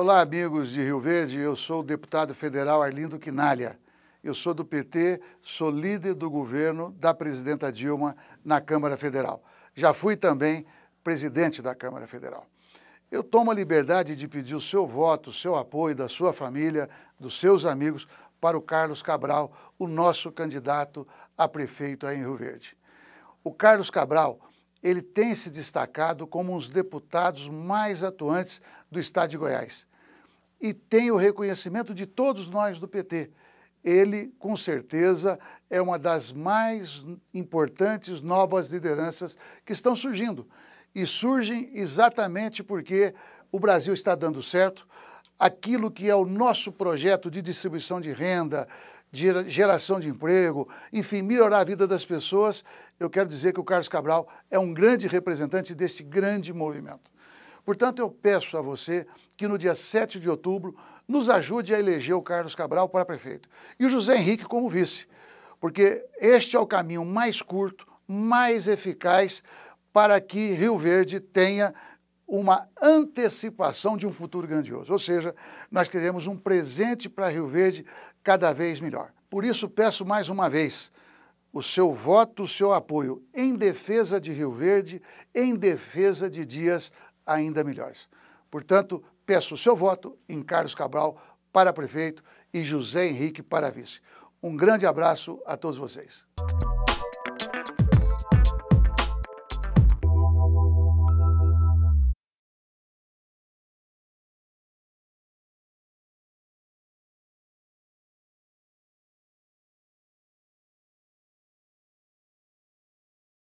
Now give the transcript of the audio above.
Olá, amigos de Rio Verde. Eu sou o deputado federal Arlindo Quinalha. Eu sou do PT, sou líder do governo da presidenta Dilma na Câmara Federal. Já fui também presidente da Câmara Federal. Eu tomo a liberdade de pedir o seu voto, o seu apoio da sua família, dos seus amigos, para o Carlos Cabral, o nosso candidato a prefeito aí em Rio Verde. O Carlos Cabral ele tem se destacado como um dos deputados mais atuantes do Estado de Goiás. E tem o reconhecimento de todos nós do PT. Ele, com certeza, é uma das mais importantes novas lideranças que estão surgindo. E surgem exatamente porque o Brasil está dando certo, aquilo que é o nosso projeto de distribuição de renda, de geração de emprego, enfim, melhorar a vida das pessoas, eu quero dizer que o Carlos Cabral é um grande representante desse grande movimento. Portanto, eu peço a você que no dia 7 de outubro nos ajude a eleger o Carlos Cabral para prefeito e o José Henrique como vice, porque este é o caminho mais curto, mais eficaz para que Rio Verde tenha uma antecipação de um futuro grandioso. Ou seja, nós queremos um presente para Rio Verde cada vez melhor. Por isso, peço mais uma vez o seu voto, o seu apoio em defesa de Rio Verde, em defesa de dias ainda melhores. Portanto, peço o seu voto em Carlos Cabral para prefeito e José Henrique para vice. Um grande abraço a todos vocês.